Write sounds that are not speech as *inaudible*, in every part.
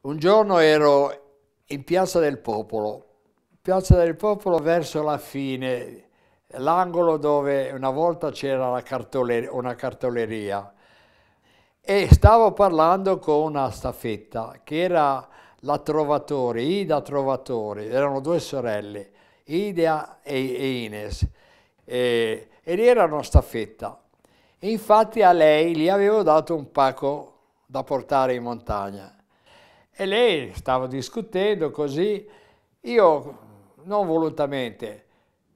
Un giorno ero in Piazza del Popolo, Piazza del Popolo verso la fine, l'angolo dove una volta c'era cartoler una cartoleria e stavo parlando con una staffetta che era la Trovatori, Ida Trovatori, erano due sorelle, Ida e Ines, e, ed erano staffetta. Infatti a lei gli avevo dato un pacco da portare in montagna e lei stava discutendo così, io non volutamente,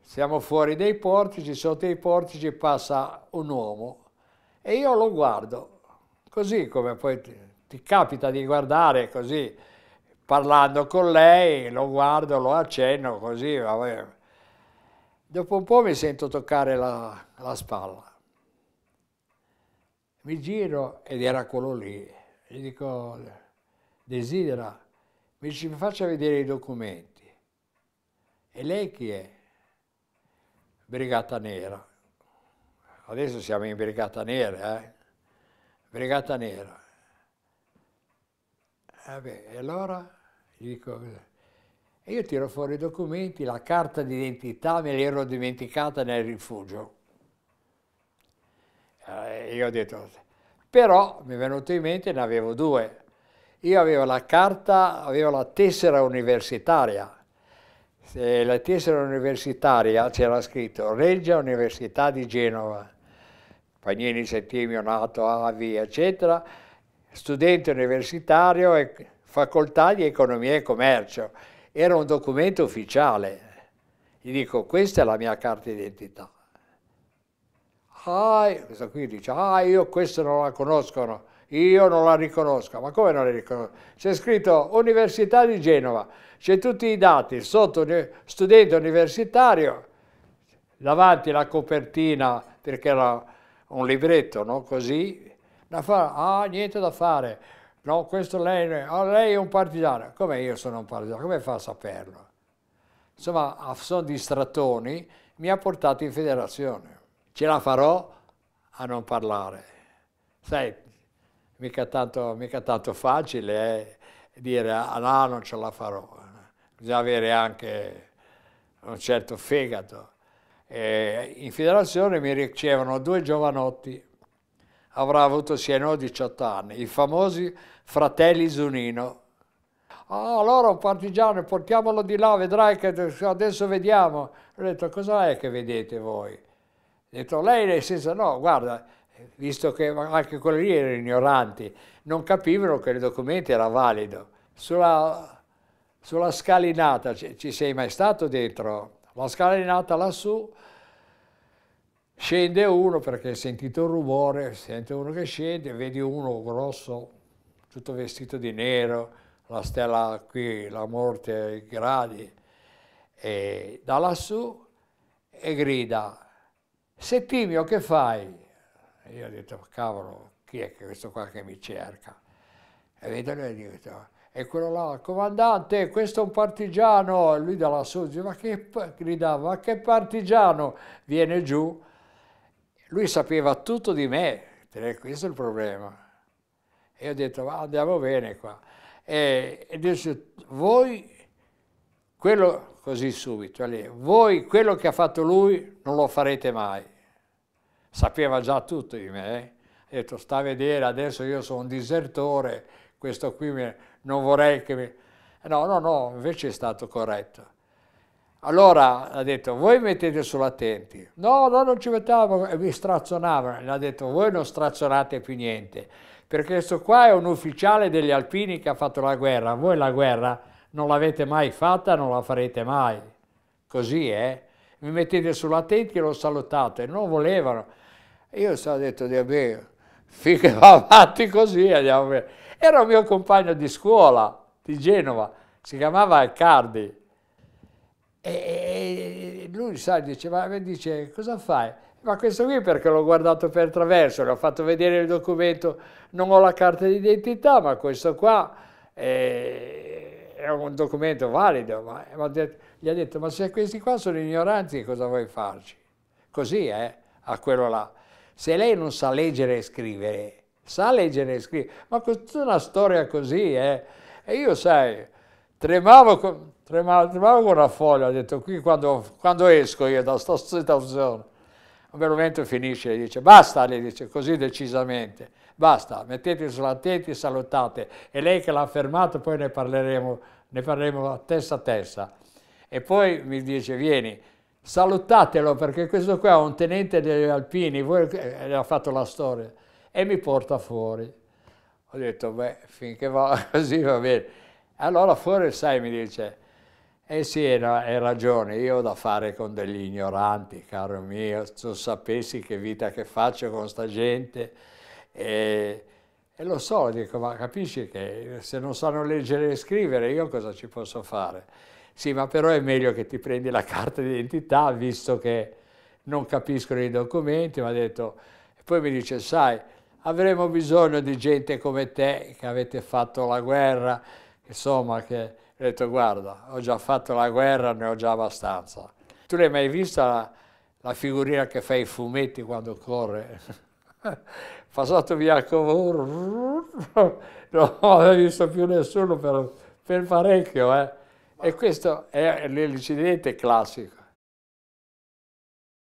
siamo fuori dei portici, sotto i portici passa un uomo e io lo guardo, così come poi ti, ti capita di guardare così, parlando con lei, lo guardo, lo accenno così, vabbè. Dopo un po' mi sento toccare la, la spalla. Mi giro ed era quello lì. Gli dico, desidera, mi dice mi faccia vedere i documenti. E lei chi è? Brigata Nera. Adesso siamo in Brigata Nera, eh? Brigata Nera. Vabbè, e allora gli dico, e io tiro fuori i documenti, la carta d'identità me l'ero dimenticata nel rifugio. E eh, io ho detto, però mi è venuto in mente, ne avevo due. Io avevo la carta, avevo la tessera universitaria. E la tessera universitaria c'era scritto Reggia Università di Genova, Pagnini Settimio, Nato, Avi, eccetera, studente universitario e facoltà di economia e commercio. Era un documento ufficiale. Gli dico, questa è la mia carta d'identità. Ah, questo qui dice, ah, io questo non la conoscono io non la riconosco. Ma come non la riconosco? C'è scritto Università di Genova, c'è tutti i dati, sotto studente universitario, davanti la copertina, perché era un libretto, no? Così, da fare, ah, niente da fare, no, questo lei, ah, lei è un partigiano. Come io sono un partigiano? Come fa a saperlo? Insomma, sono distrattoni, mi ha portato in federazione. Ce la farò a non parlare. Sai, mica tanto, mica tanto facile eh, dire ah no, non ce la farò. Bisogna avere anche un certo fegato. E eh, in federazione mi ricevono due giovanotti, avrà avuto e no 18 anni, i famosi fratelli Zunino. Ah, allora un partigiano, portiamolo di là, vedrai che adesso vediamo. Ho detto, cos'è che vedete voi? Ho detto, lei nel senso, no, guarda, visto che anche quelli lì erano ignoranti, non capivano che il documento era valido. Sulla, sulla scalinata, ci, ci, sei mai stato dentro? La scalinata lassù, scende uno perché hai sentito il rumore, sente uno che scende, vedi uno grosso, tutto vestito di nero, la stella qui, la morte ai gradi, e da lassù e grida, Settimio che fai? E io ho detto, cavolo, chi è questo qua che mi cerca? E vedo lui e dico, e quello là, comandante, questo è un partigiano. E lui da lassù ma che, gridava, ma che partigiano? Viene giù. Lui sapeva tutto di me, questo è il problema. E ho detto, ma andiamo bene qua. E, e dice, voi, quello, così subito, voi quello che ha fatto lui non lo farete mai sapeva già tutto di me, eh. ha detto sta a vedere, adesso io sono un disertore, questo qui mi, non vorrei che mi... No, no, no, invece è stato corretto. Allora ha detto, voi mettete sull'attenti. No, no, non ci mettavamo, e mi strazzonavano. Ha detto, voi non strazionate più niente, perché questo qua è un ufficiale degli alpini che ha fatto la guerra. Voi la guerra non l'avete mai fatta, non la farete mai. Così, eh? mi mettete sulla tente e lo salutate, non volevano. Io sono detto, vabbè, finché va avanti così andiamo bene. Era un mio compagno di scuola di Genova, si chiamava Cardi. E lui sa, diceva, eh, dice, cosa fai? Ma questo qui perché l'ho guardato per traverso, le ho fatto vedere il documento, non ho la carta d'identità, ma questo qua... Eh, era un documento valido, ma, eh, ma detto, gli ha detto, ma se questi qua sono ignoranti cosa vuoi farci? Così, eh, a quello là. Se lei non sa leggere e scrivere, sa leggere e scrivere, ma questa è una storia così, eh. E io, sai, tremavo con, tremavo, tremavo con una foglia, ho detto, qui quando, quando esco io da questa situazione, un momento finisce e dice basta, le dice così decisamente, basta, mettete sulla e salutate. E lei che l'ha fermato, poi ne parleremo, ne parleremo a testa a testa. E poi mi dice vieni, salutatelo perché questo qua è un tenente degli alpini, voi, eh, ha fatto la storia, e mi porta fuori. Ho detto, beh, finché va *laughs* così va bene. Allora fuori, sai, mi dice, eh sì, hai ragione, io ho da fare con degli ignoranti, caro mio, se sapessi che vita che faccio con sta gente e, e lo so, dico, ma capisci che se non sanno leggere e scrivere io cosa ci posso fare? Sì, ma però è meglio che ti prendi la carta d'identità visto che non capiscono i documenti, mi ha detto, e poi mi dice, sai, avremo bisogno di gente come te che avete fatto la guerra, insomma, che ho detto guarda, ho già fatto la guerra, ne ho già abbastanza. Tu l'hai mai vista la, la figurina che fa i fumetti quando corre? Passato *laughs* via il covoro, *laughs* non avevo visto più nessuno per, per parecchio. Eh. E questo è l'incidente classico.